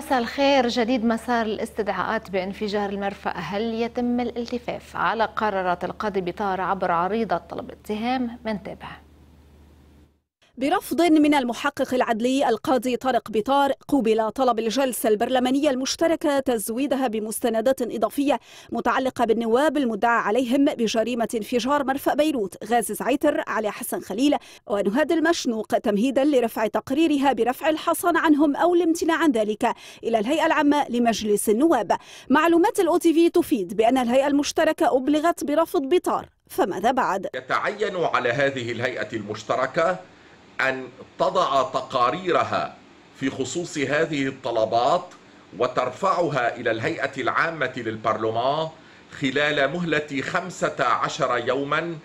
مساء الخير جديد مسار الاستدعاءات بانفجار المرفأ هل يتم الالتفاف على قرارات القاضي بطار عبر عريضة طلب اتهام من تابعه برفض من المحقق العدلي القاضي طارق بطار قوبل طلب الجلسة البرلمانية المشتركة تزويدها بمستندات إضافية متعلقة بالنواب المدعى عليهم بجريمة انفجار مرفأ بيروت غاز زعيتر علي حسن خليل ونهاد المشنوق تمهيدا لرفع تقريرها برفع الحصن عنهم أو الامتناع عن ذلك إلى الهيئة العامة لمجلس النواب معلومات الأو تي في تفيد بأن الهيئة المشتركة أبلغت برفض بطار فماذا بعد؟ يتعين على هذه الهيئة المشتركة أن تضع تقاريرها في خصوص هذه الطلبات وترفعها إلى الهيئة العامة للبرلمان خلال مهلة خمسة عشر يوما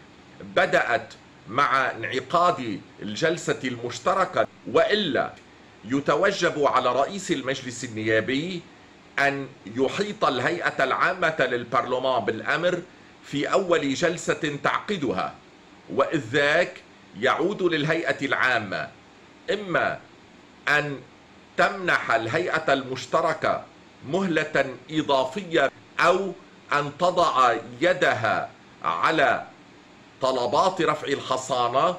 بدأت مع انعقاد الجلسة المشتركة وإلا يتوجب على رئيس المجلس النيابي أن يحيط الهيئة العامة للبرلمان بالأمر في أول جلسة تعقدها وإذ ذاك يعود للهيئة العامة إما أن تمنح الهيئة المشتركة مهلة إضافية أو أن تضع يدها على طلبات رفع الحصانة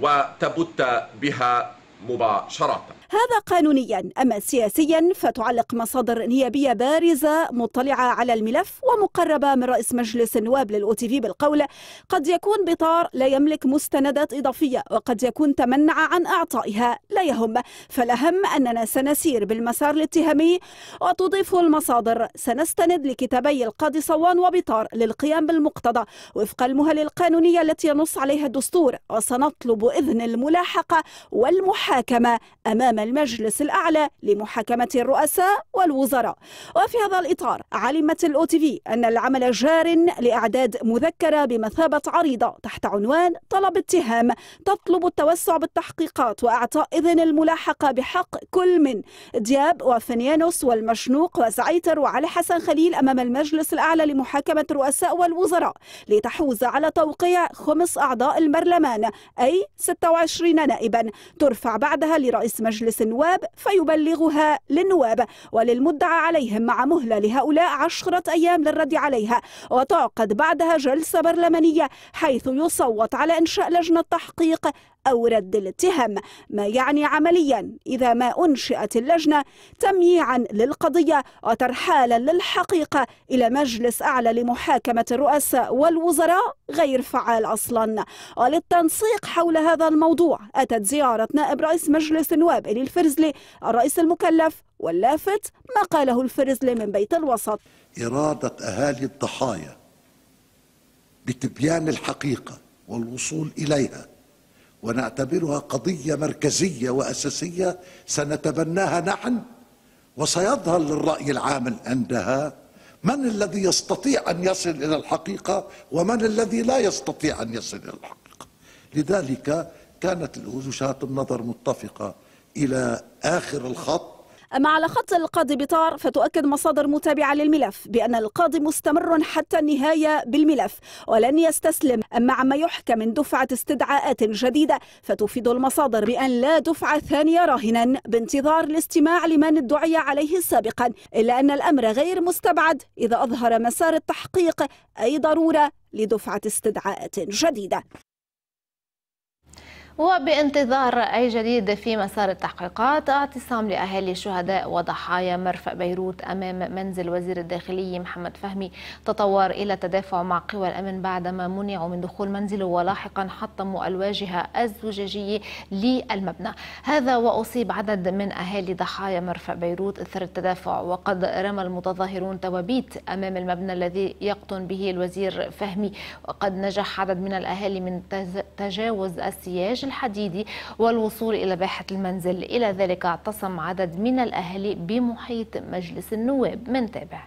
وتبت بها مباشرة هذا قانونيا أما سياسيا فتعلق مصادر نيابية بارزة مطلعة على الملف ومقربة من رئيس مجلس النواب للأوتيفي بالقول قد يكون بطار لا يملك مستندات إضافية وقد يكون تمنع عن أعطائها لا يهم فالأهم أننا سنسير بالمسار الاتهامي وتضيف المصادر سنستند لكتابي القاضي صوان وبطار للقيام بالمقتضى وفق المهل القانونية التي ينص عليها الدستور وسنطلب إذن الملاحقة والمحاكمة المحاكمة أمام المجلس الأعلى لمحاكمة الرؤساء والوزراء وفي هذا الإطار علمت الأو في أن العمل جار لإعداد مذكرة بمثابة عريضة تحت عنوان طلب اتهام تطلب التوسع بالتحقيقات وإعطاء إذن الملاحقة بحق كل من دياب وفنيانوس والمشنوق وزعيتر وعلي حسن خليل أمام المجلس الأعلى لمحاكمة الرؤساء والوزراء لتحوز على توقيع خمس أعضاء البرلمان أي 26 نائبا ترفع بعدها لرئيس مجلس النواب فيبلغها للنواب وللمدعى عليهم مع مهلة لهؤلاء عشرة أيام للرد عليها وتعقد بعدها جلسة برلمانية حيث يصوت على إنشاء لجنة تحقيق أو رد الاتهام ما يعني عمليا إذا ما أنشئت اللجنة تمييعا للقضية وترحالا للحقيقة إلى مجلس أعلى لمحاكمة الرؤساء والوزراء غير فعال أصلا وللتنسيق حول هذا الموضوع أتت زيارة نائب رئيس مجلس النواب إلي الفرزلي الرئيس المكلف واللافت ما قاله الفرزلي من بيت الوسط إرادة أهالي الضحايا بتبيان الحقيقة والوصول إليها ونعتبرها قضية مركزية وأساسية سنتبناها نحن وسيظهر للرأي العام عندها من الذي يستطيع أن يصل إلى الحقيقة ومن الذي لا يستطيع أن يصل إلى الحقيقة لذلك كانت وجهات النظر متفقة إلى آخر الخط أما على خط القاضي بطار فتؤكد مصادر متابعة للملف بأن القاضي مستمر حتى النهاية بالملف ولن يستسلم أما عما يحكى من دفعة استدعاءات جديدة فتفيد المصادر بأن لا دفعة ثانية راهنا بانتظار الاستماع لمن ادعي عليه سابقا إلا أن الأمر غير مستبعد إذا أظهر مسار التحقيق أي ضرورة لدفعة استدعاءات جديدة وبانتظار أي جديد في مسار التحقيقات اعتصام لأهالي الشهداء وضحايا مرفأ بيروت أمام منزل وزير الداخلية محمد فهمي تطور إلى تدافع مع قوى الأمن بعدما منعوا من دخول منزله ولاحقا حطموا الواجهة الزجاجية للمبنى هذا وأصيب عدد من أهالي ضحايا مرفأ بيروت إثر التدافع وقد رمى المتظاهرون توابيت أمام المبنى الذي يقطن به الوزير فهمي وقد نجح عدد من الأهالي من تجاوز السياج الحديدي والوصول إلى باحة المنزل إلى ذلك اعتصم عدد من الأهالي بمحيط مجلس النواب من تابع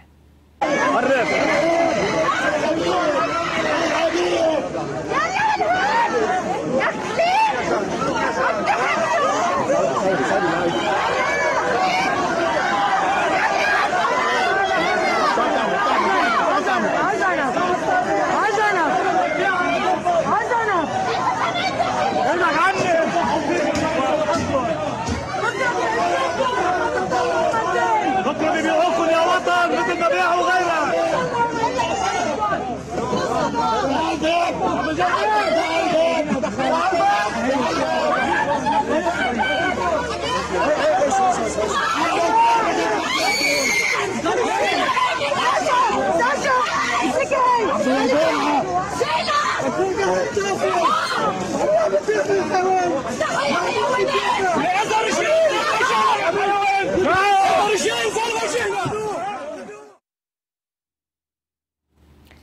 Давай,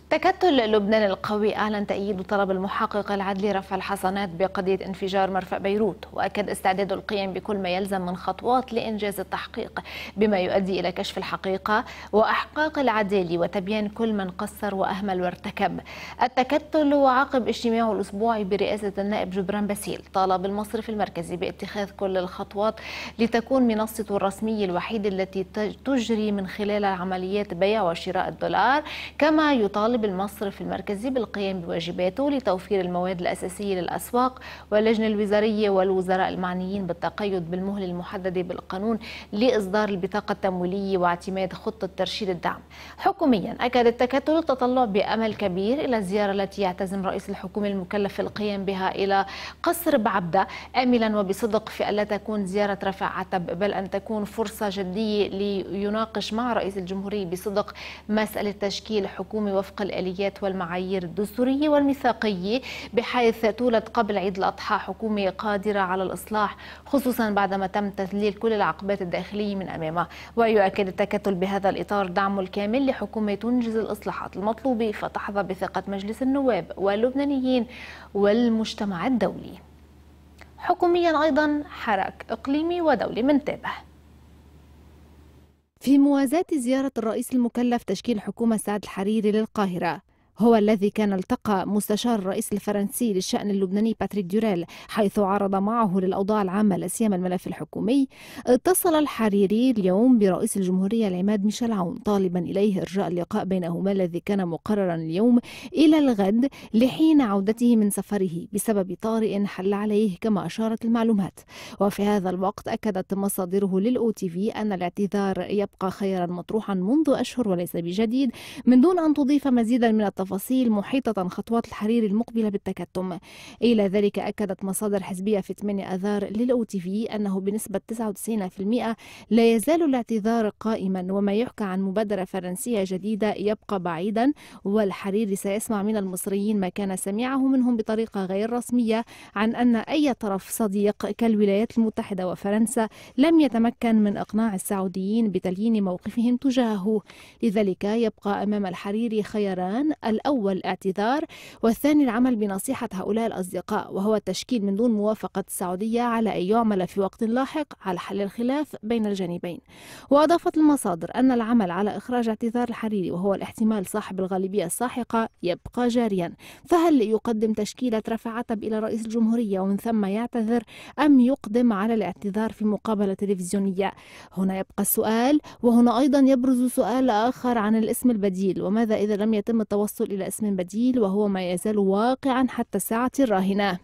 تكتل لبنان القوي أعلن تأييد طلب المحقق العدلي رفع الحصانات بقضية انفجار مرفأ بيروت وأكد استعداد القيام بكل ما يلزم من خطوات لإنجاز التحقيق بما يؤدي إلى كشف الحقيقة وأحقاق العدالة وتبيان كل من قصر وأهمل وارتكب التكتل وعقب اجتماعه الأسبوعي برئاسة النائب جبران باسيل طالب المصرف المركزي باتخاذ كل الخطوات لتكون منصته الرسمية الوحيدة التي تجري من خلالها عمليات بيع وشراء الدولار كما يطالب المصرف المركزي بالقيام بواجباته لتوفير المواد الأساسية للأسواق واللجنة الوزارية والوزراء المعنيين بالتقيد بالمهلة المحددة بالقانون لإصدار البطاقة التمويلية واعتماد خطة ترشيد الدعم حكوميا أكد التكتل التطلع بأمل كبير إلى الزيارة التي يعتزم رئيس الحكومة المكلف القيام بها إلى قصر بعبدة آملا وبصدق في ألا تكون زيارة رفع عتب بل أن تكون فرصة جدية ليناقش مع رئيس الجمهورية بصدق مسألة تشكيل حكومة وفق والآليات والمعايير الدستورية والميثاقية بحيث تولد قبل عيد الأضحى حكومة قادرة على الإصلاح خصوصا بعدما تم تذليل كل العقبات الداخلية من أمامها ويؤكد التكتل بهذا الإطار دعمه الكامل لحكومة تنجز الإصلاحات المطلوبة فتحظى بثقة مجلس النواب واللبنانيين والمجتمع الدولي حكوميا أيضا حراك إقليمي ودولي منتبه في موازاة زيارة الرئيس المكلف تشكيل حكومة سعد الحريري للقاهرة هو الذي كان التقى مستشار الرئيس الفرنسي للشأن اللبناني باتريك ديوريل حيث عرض معه للأوضاع العامة لا سيما الملف الحكومي اتصل الحريري اليوم برئيس الجمهورية العماد ميشيل عون طالبا إليه إرجاء اللقاء بينهما الذي كان مقررا اليوم إلى الغد لحين عودته من سفره بسبب طارئ حل عليه كما أشارت المعلومات وفي هذا الوقت أكدت مصادره للأو تي في أن الاعتذار يبقى خيرا مطروحا منذ أشهر وليس بجديد من دون أن تضيف مزيدا من التفاصيل تفاصيل محيطة خطوات الحرير المقبلة بالتكتم إلى ذلك أكدت مصادر حزبية في 8 آذار للأو تي في أنه بنسبة 99% لا يزال الاعتذار قائما وما يحكى عن مبادرة فرنسية جديدة يبقى بعيدا والحريري سيسمع من المصريين ما كان سمعه منهم بطريقة غير رسمية عن أن أي طرف صديق كالولايات المتحدة وفرنسا لم يتمكن من إقناع السعوديين بتليين موقفهم تجاهه لذلك يبقى أمام الحريري خياران الأول اعتذار والثاني العمل بنصيحة هؤلاء الأصدقاء وهو التشكيل من دون موافقة السعودية على أن يعمل في وقت لاحق على حل الخلاف بين الجانبين وأضافت المصادر أن العمل على إخراج اعتذار الحريري وهو الاحتمال صاحب الغالبية الساحقة يبقى جاريا فهل يقدم تشكيلة رفع عتب إلى رئيس الجمهورية ومن ثم يعتذر أم يقدم على الاعتذار في مقابلة تلفزيونية هنا يبقى السؤال وهنا أيضا يبرز سؤال آخر عن الاسم البديل وماذا إذا لم يتم التوصل التوصل إلى اسم بديل وهو ما يزال واقعا حتى الساعة الراهنة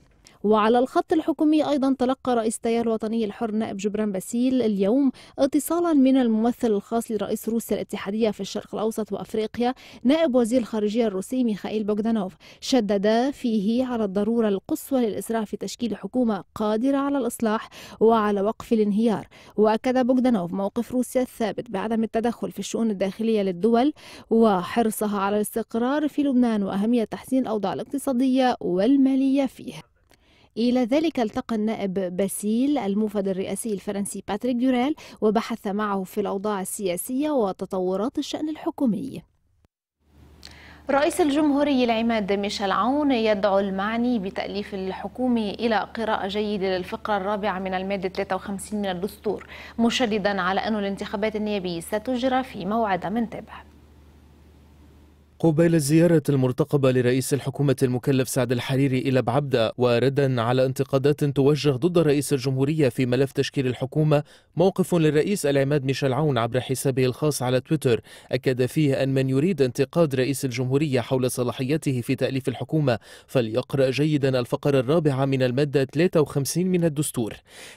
وعلى الخط الحكومي أيضا تلقى رئيس التيار الوطني الحر نائب جبران باسيل اليوم اتصالا من الممثل الخاص لرئيس روسيا الاتحادية في الشرق الأوسط وأفريقيا نائب وزير الخارجية الروسي ميخائيل بوغدانوف شدد فيه على الضرورة القصوى للإسراع في تشكيل حكومة قادرة على الإصلاح وعلى وقف الانهيار وأكد بوغدانوف موقف روسيا الثابت بعدم التدخل في الشؤون الداخلية للدول وحرصها على الاستقرار في لبنان وأهمية تحسين الأوضاع الاقتصادية والمالية فيه إلى ذلك التقى النائب باسيل الموفد الرئاسي الفرنسي باتريك دوريل وبحث معه في الأوضاع السياسية وتطورات الشأن الحكومي رئيس الجمهوري العماد ميشيل عون يدعو المعني بتأليف الحكومة إلى قراءة جيدة للفقرة الرابعة من المادة 53 من الدستور مشددا على أن الانتخابات النيابية ستجرى في موعد منتبه قبيل الزيارة المرتقبة لرئيس الحكومة المكلف سعد الحريري إلى بعبدة وردا على انتقادات توجه ضد رئيس الجمهورية في ملف تشكيل الحكومة موقف للرئيس العماد ميشيل عون عبر حسابه الخاص على تويتر أكد فيه أن من يريد انتقاد رئيس الجمهورية حول صلاحيته في تأليف الحكومة فليقرأ جيدا الفقرة الرابعة من المادة 53 من الدستور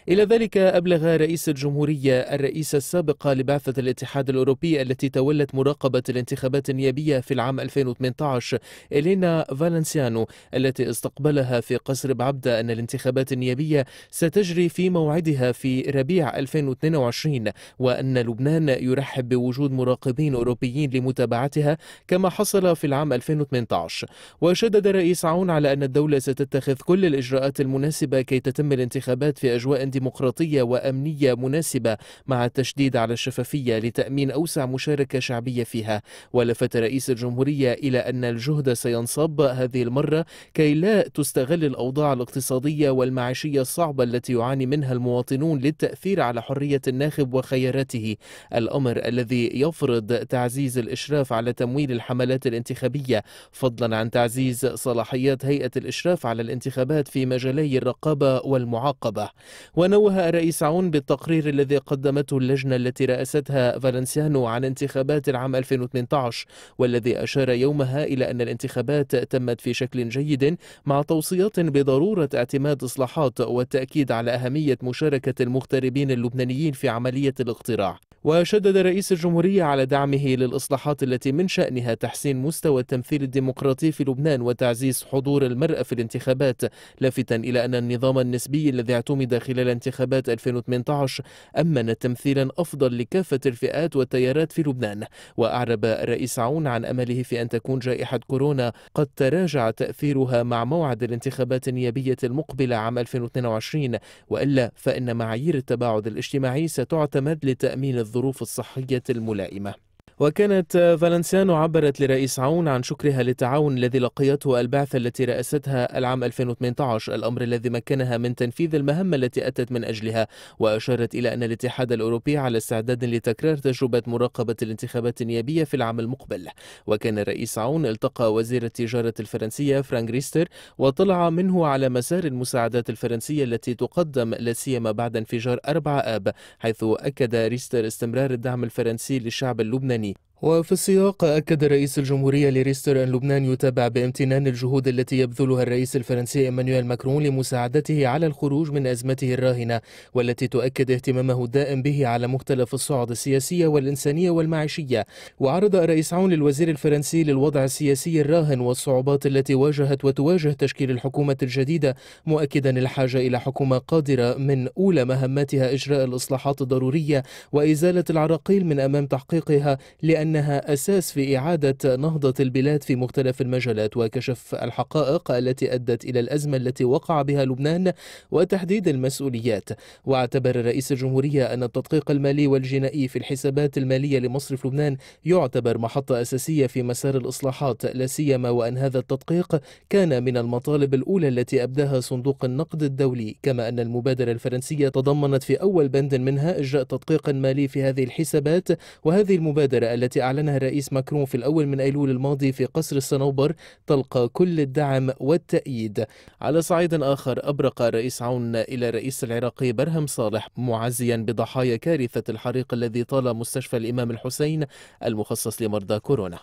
إلى ذلك أبلغ رئيس الجمهورية الرئيسة السابقة لبعثة الاتحاد الأوروبي التي تولت مراقبة الانتخابات النيابية في العام 2018 إلينا فالنسيانو التي استقبلها في قصر بعبدة أن الانتخابات النيابية ستجري في موعدها في ربيع 2022 وأن لبنان يرحب بوجود مراقبين أوروبيين لمتابعتها كما حصل في العام 2018 وشدد رئيس عون على أن الدولة ستتخذ كل الإجراءات المناسبة كي تتم الانتخابات في أجواء ديمقراطية وأمنية مناسبة مع التشديد على الشفافية لتأمين أوسع مشاركة شعبية فيها ولفت رئيس الجمهورية الجمهورية إلى أن الجهد سينصب هذه المرة كي لا تستغل الأوضاع الاقتصادية والمعيشية الصعبة التي يعاني منها المواطنون للتأثير على حرية الناخب وخياراته الأمر الذي يفرض تعزيز الإشراف على تمويل الحملات الانتخابية فضلا عن تعزيز صلاحيات هيئة الإشراف على الانتخابات في مجالي الرقابة والمعاقبة ونوه الرئيس عون بالتقرير الذي قدمته اللجنة التي رأستها فالنسيانو عن انتخابات العام 2018 والذي أشار يومها إلى أن الانتخابات تمت في شكل جيد مع توصيات بضرورة اعتماد إصلاحات والتأكيد على أهمية مشاركة المغتربين اللبنانيين في عملية الاقتراع وشدد رئيس الجمهورية على دعمه للإصلاحات التي من شأنها تحسين مستوى التمثيل الديمقراطي في لبنان وتعزيز حضور المرأة في الانتخابات لافتا إلى أن النظام النسبي الذي اعتمد خلال انتخابات 2018 أمن تمثيلا أفضل لكافة الفئات والتيارات في لبنان وأعرب الرئيس عون عن أمله في أن تكون جائحة كورونا قد تراجع تأثيرها مع موعد الانتخابات النيابية المقبلة عام 2022 وإلا فإن معايير التباعد الاجتماعي ستعتمد لتأمين الظروف الصحية الملائمة وكانت فالنسيانو عبرت لرئيس عون عن شكرها للتعاون الذي لقيته البعثة التي رأستها العام 2018 الأمر الذي مكنها من تنفيذ المهمة التي أتت من أجلها وأشارت إلى أن الاتحاد الأوروبي على استعداد لتكرار تجربة مراقبة الانتخابات النيابية في العام المقبل وكان الرئيس عون التقى وزير التجارة الفرنسية فرانك ريستر وطلع منه على مسار المساعدات الفرنسية التي تقدم لاسيما بعد انفجار 4 آب حيث أكد ريستر استمرار الدعم الفرنسي للشعب اللبناني 你 وفي السياق أكد رئيس الجمهورية لريستر أن لبنان يتابع بامتنان الجهود التي يبذلها الرئيس الفرنسي إيمانويل ماكرون لمساعدته على الخروج من أزمته الراهنة والتي تؤكد اهتمامه الدائم به على مختلف الصعد السياسية والإنسانية والمعيشية وعرض الرئيس عون للوزير الفرنسي للوضع السياسي الراهن والصعوبات التي واجهت وتواجه تشكيل الحكومة الجديدة مؤكدا الحاجة إلى حكومة قادرة من أولى مهماتها إجراء الإصلاحات الضرورية وإزالة العراقيل من أمام تحقيقها لأن أنها أساس في إعادة نهضة البلاد في مختلف المجالات وكشف الحقائق التي أدت إلى الأزمة التي وقع بها لبنان وتحديد المسؤوليات واعتبر رئيس الجمهورية أن التدقيق المالي والجنائي في الحسابات المالية لمصرف لبنان يعتبر محطة أساسية في مسار الإصلاحات لا سيما وأن هذا التدقيق كان من المطالب الأولى التي أبداها صندوق النقد الدولي كما أن المبادرة الفرنسية تضمنت في أول بند منها إجراء تدقيق مالي في هذه الحسابات وهذه المبادرة التي التي أعلنها الرئيس ماكرون في الأول من أيلول الماضي في قصر الصنوبر تلقى كل الدعم والتأييد على صعيد آخر أبرق رئيس عون إلى الرئيس العراقي برهم صالح معزيا بضحايا كارثة الحريق الذي طال مستشفى الإمام الحسين المخصص لمرضى كورونا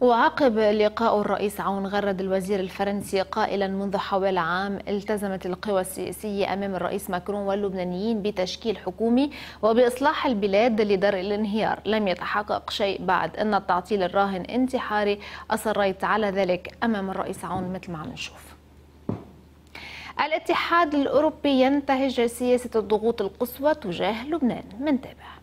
وعقب لقاء الرئيس عون غرد الوزير الفرنسي قائلا منذ حوالي عام التزمت القوى السياسية أمام الرئيس ماكرون واللبنانيين بتشكيل حكومي وبإصلاح البلاد لدرء الانهيار لم يتحقق شيء بعد أن التعطيل الراهن انتحاري أصريت على ذلك أمام الرئيس عون مثل ما عم نشوف الاتحاد الأوروبي ينتهج سياسة الضغوط القصوى تجاه لبنان تابع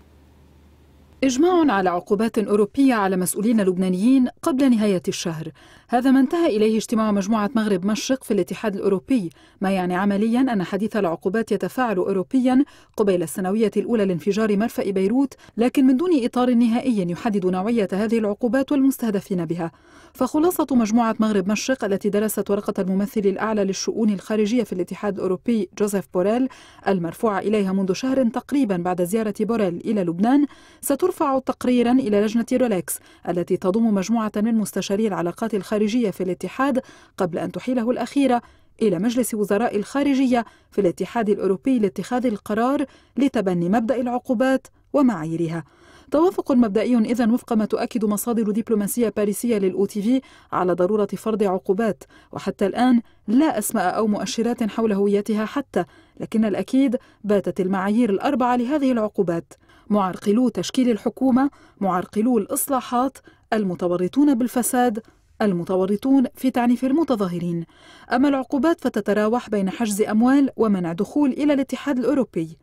إجماع على عقوبات أوروبية على مسؤولين لبنانيين قبل نهاية الشهر هذا ما انتهى إليه اجتماع مجموعة مغرب مشرق في الاتحاد الأوروبي ما يعني عمليا أن حديث العقوبات يتفاعل أوروبيا قبيل السنوية الأولى لانفجار مرفأ بيروت لكن من دون إطار نهائي يحدد نوعية هذه العقوبات والمستهدفين بها فخلاصة مجموعة مغرب مشرق التي درست ورقة الممثل الأعلى للشؤون الخارجية في الاتحاد الأوروبي جوزيف بوريل المرفوعة إليها منذ شهر تقريبا بعد زيارة بوريل إلى لبنان ستر ترفع تقريرا إلى لجنة رولكس التي تضم مجموعة من مستشاري العلاقات الخارجية في الاتحاد قبل أن تحيله الأخيرة إلى مجلس وزراء الخارجية في الاتحاد الأوروبي لاتخاذ القرار لتبني مبدأ العقوبات ومعاييرها توافق مبدئي إذا وفق ما تؤكد مصادر دبلوماسية باريسية للأو تي في على ضرورة فرض عقوبات وحتى الآن لا أسماء أو مؤشرات حول هويتها حتى لكن الأكيد باتت المعايير الأربعة لهذه العقوبات معرقلو تشكيل الحكومة معرقلو الإصلاحات المتورطون بالفساد المتورطون في تعنيف المتظاهرين أما العقوبات فتتراوح بين حجز أموال ومنع دخول إلى الاتحاد الأوروبي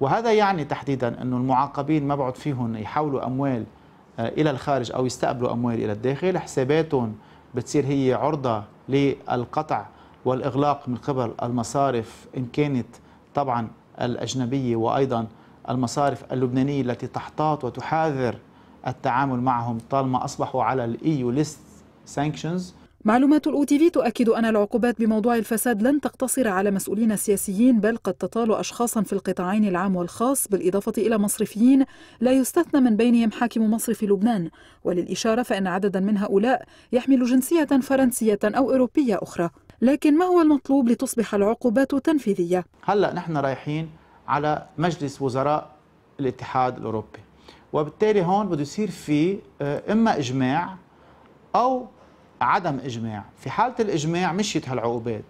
وهذا يعني تحديدا أن المعاقبين ما بعد فيهم يحولوا أموال آه، إلى الخارج أو يستقبلوا أموال إلى الداخل حساباتهم بتصير هي عرضة للقطع والإغلاق من قبل المصارف إن كانت طبعا الأجنبية وأيضا المصارف اللبنانية التي تحتاط وتحاذر التعامل معهم طالما أصبحوا على الإيو ليست سانكشنز معلومات الأو تي في تؤكد أن العقوبات بموضوع الفساد لن تقتصر على مسؤولين سياسيين بل قد تطال أشخاصا في القطاعين العام والخاص بالإضافة إلى مصرفيين لا يستثنى من بينهم حاكم مصرف لبنان وللإشارة فإن عددا من هؤلاء يحمل جنسية فرنسية أو أوروبية أخرى لكن ما هو المطلوب لتصبح العقوبات تنفيذية؟ هلأ نحن رايحين على مجلس وزراء الاتحاد الأوروبي وبالتالي هون بده يصير في آه، إما إجماع أو عدم إجماع في حالة الإجماع مشيت هالعقوبات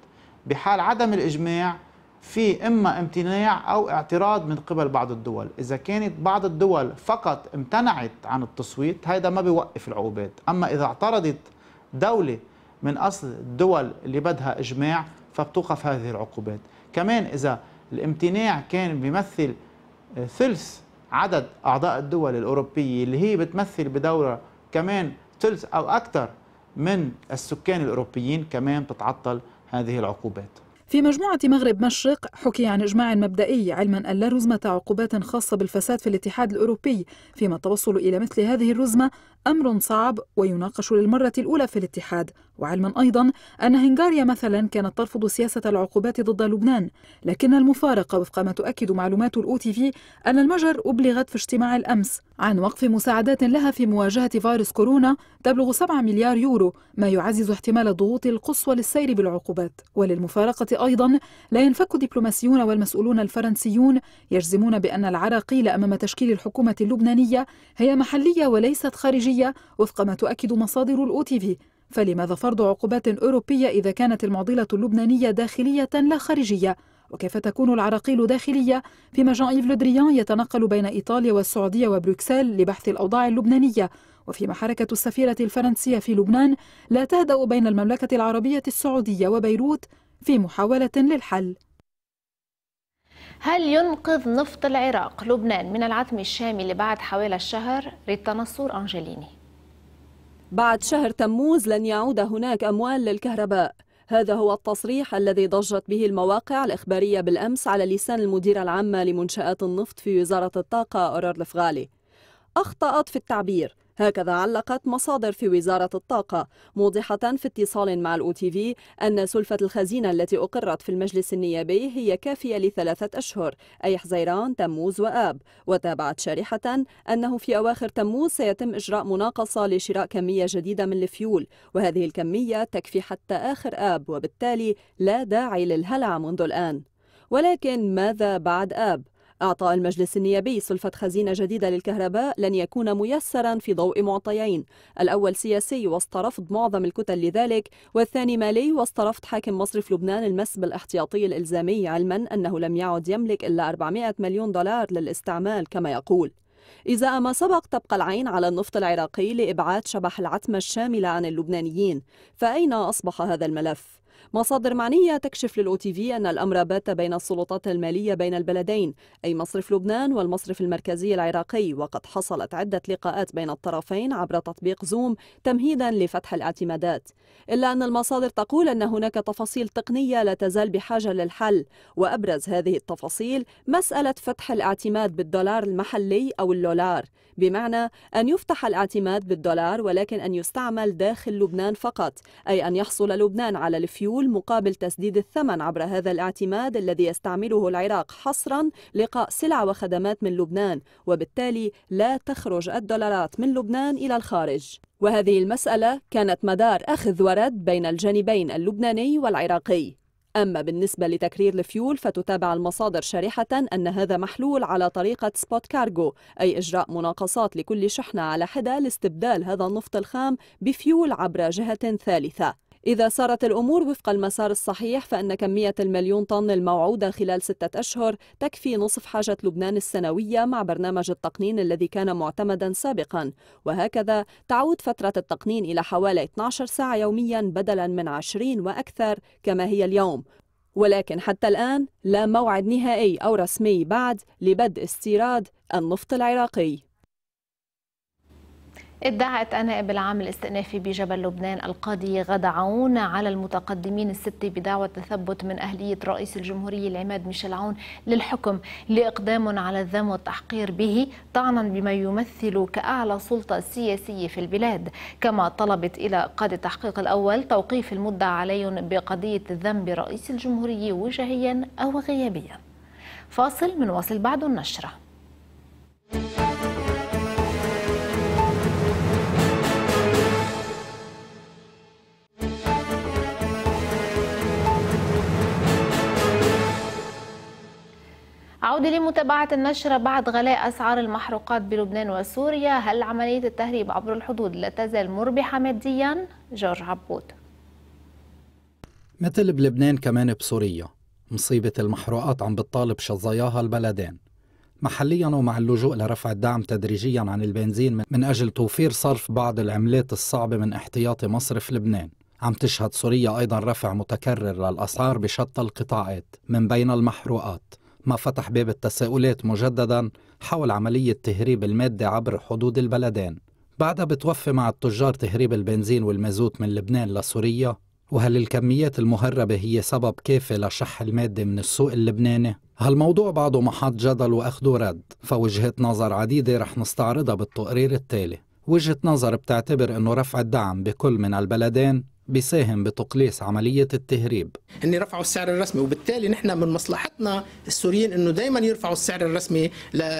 بحال عدم الإجماع في إما امتناع أو اعتراض من قبل بعض الدول إذا كانت بعض الدول فقط امتنعت عن التصويت هذا ما بيوقف العقوبات أما إذا اعترضت دولة من أصل الدول اللي بدها إجماع فبتوقف هذه العقوبات كمان إذا الامتناع كان بيمثل ثلث عدد أعضاء الدول الأوروبية اللي هي بتمثل بدورة كمان ثلث أو أكثر من السكان الأوروبيين كمان بتتعطل هذه العقوبات في مجموعة مغرب مشرق حكي عن إجماع مبدئي علما أن لا رزمة عقوبات خاصة بالفساد في الاتحاد الأوروبي فيما التوصل إلى مثل هذه الرزمة أمر صعب ويناقش للمرة الأولى في الاتحاد وعلما أيضا أن هنغاريا مثلا كانت ترفض سياسة العقوبات ضد لبنان لكن المفارقة وفق ما تؤكد معلومات الأوتي في أن المجر أبلغت في اجتماع الأمس عن وقف مساعدات لها في مواجهة فيروس كورونا تبلغ 7 مليار يورو ما يعزز احتمال الضغوط القصوى للسير بالعقوبات وللمفارقة أيضا لا ينفك الدبلوماسيون والمسؤولون الفرنسيون يجزمون بأن العراقيل أمام تشكيل الحكومة اللبنانية هي محلية وليست خارجية وفق ما تؤكد مصادر الأوتيفي تي في فلماذا فرض عقوبات أوروبية إذا كانت المعضلة اللبنانية داخلية لا خارجية وكيف تكون العراقيل داخلية فيما جان إيف لودريان يتنقل بين إيطاليا والسعودية وبروكسل لبحث الأوضاع اللبنانية وفيما حركة السفيرة الفرنسية في لبنان لا تهدأ بين المملكة العربية السعودية وبيروت في محاولة للحل هل ينقذ نفط العراق لبنان من العتم الشامي بعد حوالي الشهر؟ ريتا نصور أنجليني بعد شهر تموز لن يعود هناك أموال للكهرباء هذا هو التصريح الذي ضجت به المواقع الإخبارية بالأمس على لسان المديرة العامة لمنشآت النفط في وزارة الطاقة أورار الفغالي أخطأت في التعبير هكذا علقت مصادر في وزارة الطاقة موضحة في اتصال مع تي في أن سلفة الخزينة التي أقرت في المجلس النيابي هي كافية لثلاثة أشهر أي حزيران تموز وآب وتابعت شارحة أنه في أواخر تموز سيتم إجراء مناقصة لشراء كمية جديدة من الفيول وهذه الكمية تكفي حتى آخر آب وبالتالي لا داعي للهلع منذ الآن ولكن ماذا بعد آب؟ أعطى المجلس النيابي سلفة خزينة جديدة للكهرباء لن يكون ميسرا في ضوء معطيين الأول سياسي وسط رفض معظم الكتل لذلك والثاني مالي وسط رفض حاكم مصرف لبنان المس بالاحتياطي الإلزامي علما أنه لم يعد يملك إلا 400 مليون دولار للاستعمال كما يقول إذا ما سبق تبقى العين على النفط العراقي لإبعاد شبح العتمة الشاملة عن اللبنانيين فأين أصبح هذا الملف؟ مصادر معنية تكشف للأو تي في أن الأمر بات بين السلطات المالية بين البلدين أي مصرف لبنان والمصرف المركزي العراقي وقد حصلت عدة لقاءات بين الطرفين عبر تطبيق زوم تمهيدا لفتح الاعتمادات إلا أن المصادر تقول أن هناك تفاصيل تقنية لا تزال بحاجة للحل وأبرز هذه التفاصيل مسألة فتح الاعتماد بالدولار المحلي أو اللولار بمعنى أن يفتح الاعتماد بالدولار ولكن أن يستعمل داخل لبنان فقط أي أن يحصل لبنان على الفيو الفيول مقابل تسديد الثمن عبر هذا الاعتماد الذي يستعمله العراق حصرا لقاء سلع وخدمات من لبنان وبالتالي لا تخرج الدولارات من لبنان إلى الخارج وهذه المسألة كانت مدار أخذ ورد بين الجانبين اللبناني والعراقي أما بالنسبة لتكرير الفيول فتتابع المصادر شريحة أن هذا محلول على طريقة سبوت كارغو أي إجراء مناقصات لكل شحنة على حدة لاستبدال هذا النفط الخام بفيول عبر جهة ثالثة إذا سارت الأمور وفق المسار الصحيح فإن كمية المليون طن الموعودة خلال ستة أشهر تكفي نصف حاجة لبنان السنوية مع برنامج التقنين الذي كان معتمدا سابقا وهكذا تعود فترة التقنين إلى حوالي 12 ساعة يوميا بدلا من 20 وأكثر كما هي اليوم ولكن حتى الآن لا موعد نهائي أو رسمي بعد لبدء استيراد النفط العراقي ادعت النائب العام الاستئنافي بجبل لبنان القاضي غدا عون على المتقدمين الست بدعوى تثبت من أهلية رئيس الجمهورية العماد ميشيل عون للحكم لإقدام على الذم والتحقير به طعنا بما يمثل كأعلى سلطة سياسية في البلاد كما طلبت إلى قاضي التحقيق الأول توقيف المدعى علي بقضية الذم رئيس الجمهورية وجهيا أو غيابيا فاصل من واصل بعد النشرة عودة لمتابعة النشرة بعد غلاء أسعار المحروقات بلبنان وسوريا هل عملية التهريب عبر الحدود لا تزال مربحة ماديا؟ جورج عبود مثل بلبنان كمان بسوريا مصيبة المحروقات عم بتطالب شظاياها البلدين محليا ومع اللجوء لرفع الدعم تدريجيا عن البنزين من أجل توفير صرف بعض العملات الصعبة من احتياطي مصرف لبنان عم تشهد سوريا أيضا رفع متكرر للأسعار بشتى القطاعات من بين المحروقات ما فتح باب التساؤلات مجددا حول عملية تهريب المادة عبر حدود البلدين بعدها بتوفي مع التجار تهريب البنزين والمازوت من لبنان لسوريا وهل الكميات المهربة هي سبب كافي لشح المادة من السوق اللبناني؟ هالموضوع بعده محط جدل وأخده رد فوجهات نظر عديدة رح نستعرضها بالتقرير التالي وجهة نظر بتعتبر أنه رفع الدعم بكل من البلدين بيساهم بتقليص عملية التهريب هن رفعوا السعر الرسمي وبالتالي نحن من مصلحتنا السوريين انه دائما يرفعوا السعر الرسمي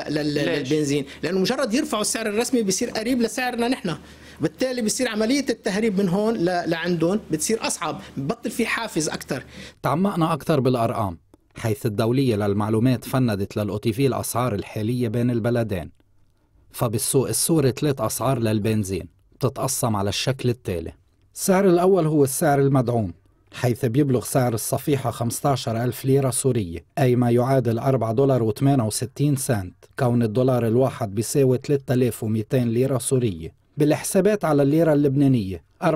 للبنزين لانه مجرد يرفعوا السعر الرسمي بصير قريب لسعرنا نحن بالتالي بيصير عملية التهريب من هون لعندهم بتصير أصعب ببطل في حافز أكثر تعمقنا أكثر بالأرقام حيث الدولية للمعلومات فندت للأوتيفي الأسعار الحالية بين البلدين فبالسوق السوري ثلاث أسعار للبنزين بتتقسم على الشكل التالي السعر الأول هو السعر المدعوم حيث بيبلغ سعر الصفيحة 15 ألف ليرة سورية أي ما يعادل 4 دولار و68 سنت كون الدولار الواحد بيساوي 3200 ليرة سورية بالحسابات على الليرة اللبنانية 4.68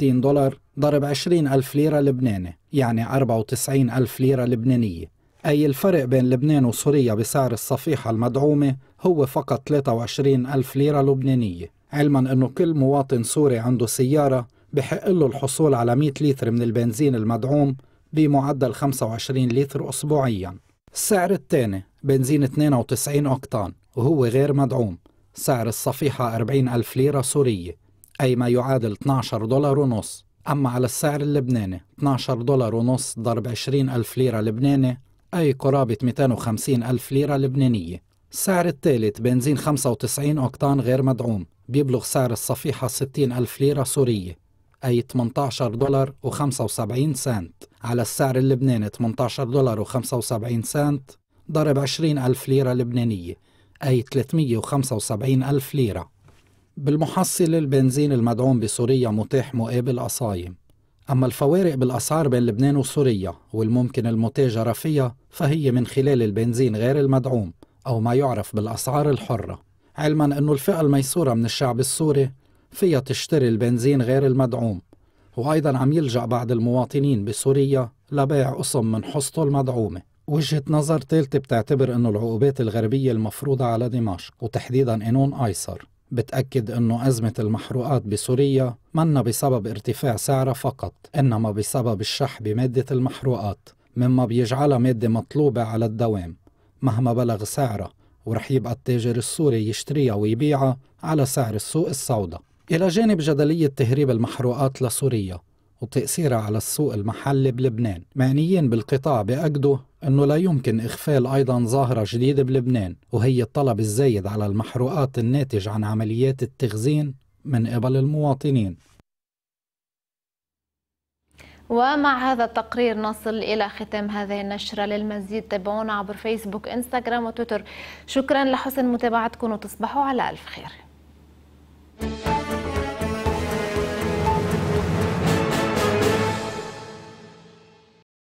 دولار ضرب 20 ألف ليرة لبناني يعني 94 ألف ليرة لبنانية أي الفرق بين لبنان وسوريا بسعر الصفيحة المدعومة هو فقط 23 ألف ليرة لبنانية علما أنه كل مواطن سوري عنده سيارة بحق له الحصول على 100 لتر من البنزين المدعوم بمعدل 25 لتر أسبوعيا السعر الثاني بنزين 92 أوكتان وهو غير مدعوم سعر الصفيحة 40 ألف ليرة سورية أي ما يعادل 12 دولار ونص أما على السعر اللبناني 12 دولار ونص ضرب 20 ألف ليرة لبناني أي قرابة 250 ألف ليرة لبنانية السعر الثالث بنزين 95 أوكتان غير مدعوم بيبلغ سعر الصفيحة 60 ألف ليرة سورية أي 18 دولار و75 سنت على السعر اللبناني 18 دولار و75 سنت ضرب 20 ألف ليرة لبنانية أي 375 ألف ليرة بالمحصلة البنزين المدعوم بسوريا متاح مقابل أصايم أما الفوارق بالأسعار بين لبنان وسوريا والممكن المتاجرة فيها فهي من خلال البنزين غير المدعوم أو ما يعرف بالأسعار الحرة علما أنه الفئة الميسورة من الشعب السوري فيها تشتري البنزين غير المدعوم وأيضا عم يلجأ بعض المواطنين بسوريا لبيع قسم من حصته المدعومة وجهة نظر ثالثة بتعتبر أنه العقوبات الغربية المفروضة على دمشق وتحديدا انون أيسر بتأكد أنه أزمة المحروقات بسوريا منا بسبب ارتفاع سعرها فقط إنما بسبب الشح بمادة المحروقات مما بيجعلها مادة مطلوبة على الدوام مهما بلغ سعرها ورح يبقى التاجر السوري يشتريها ويبيعها على سعر السوق السوداء إلى جانب جدلية تهريب المحروقات لسوريا وتأثيرها على السوق المحلي بلبنان معنيين بالقطاع بأكدوا أنه لا يمكن إغفال أيضا ظاهرة جديدة بلبنان وهي الطلب الزايد على المحروقات الناتج عن عمليات التخزين من قبل المواطنين ومع هذا التقرير نصل إلى ختام هذه النشرة للمزيد تابعونا عبر فيسبوك إنستغرام وتويتر شكرا لحسن متابعتكم وتصبحوا على ألف خير Thank you.